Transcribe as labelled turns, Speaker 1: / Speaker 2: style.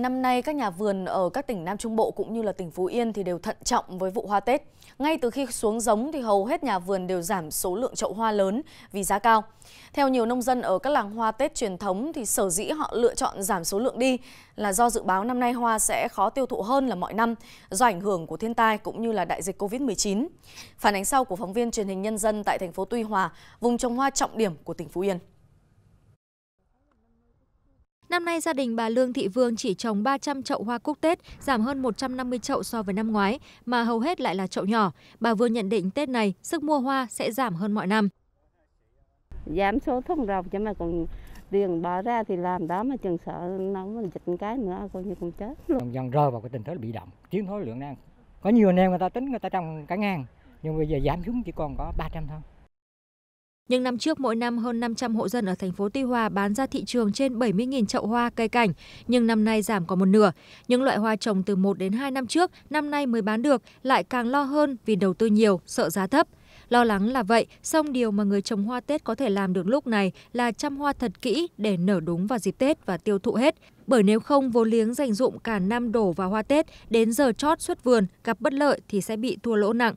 Speaker 1: Năm nay các nhà vườn ở các tỉnh Nam Trung Bộ cũng như là tỉnh Phú Yên thì đều thận trọng với vụ hoa Tết. Ngay từ khi xuống giống thì hầu hết nhà vườn đều giảm số lượng chậu hoa lớn vì giá cao. Theo nhiều nông dân ở các làng hoa Tết truyền thống thì sở dĩ họ lựa chọn giảm số lượng đi là do dự báo năm nay hoa sẽ khó tiêu thụ hơn là mọi năm do ảnh hưởng của thiên tai cũng như là đại dịch Covid-19. Phản ánh sau của phóng viên truyền hình Nhân dân tại thành phố Tuy Hòa, vùng trồng hoa trọng điểm của tỉnh
Speaker 2: Phú Yên. Năm nay gia đình bà Lương Thị Vương chỉ trồng 300 chậu hoa cúc Tết, giảm hơn 150 chậu so với năm ngoái, mà hầu hết lại là chậu nhỏ. Bà Vương nhận định Tết này sức mua hoa sẽ giảm hơn mọi năm.
Speaker 3: Giảm số thông rộng chứ mà còn tiền bỏ ra thì làm đó mà chừng sợ nó dịch cái nữa coi như cũng chết
Speaker 4: luôn. dần rơi vào cái tình thế bị động, chiến thối lượng năng. Có nhiều anh em người ta tính người ta trồng cả ngang nhưng bây giờ giảm xuống chỉ còn có 300 thôi.
Speaker 2: Những năm trước mỗi năm hơn 500 hộ dân ở thành phố Tuy Hòa bán ra thị trường trên 70.000 chậu hoa cây cảnh, nhưng năm nay giảm còn một nửa. Những loại hoa trồng từ 1 đến 2 năm trước, năm nay mới bán được, lại càng lo hơn vì đầu tư nhiều, sợ giá thấp. Lo lắng là vậy, song điều mà người trồng hoa Tết có thể làm được lúc này là chăm hoa thật kỹ để nở đúng vào dịp Tết và tiêu thụ hết. Bởi nếu không vô liếng dành dụng cả năm đổ vào hoa Tết, đến giờ chót xuất vườn, gặp bất lợi thì sẽ bị thua lỗ nặng.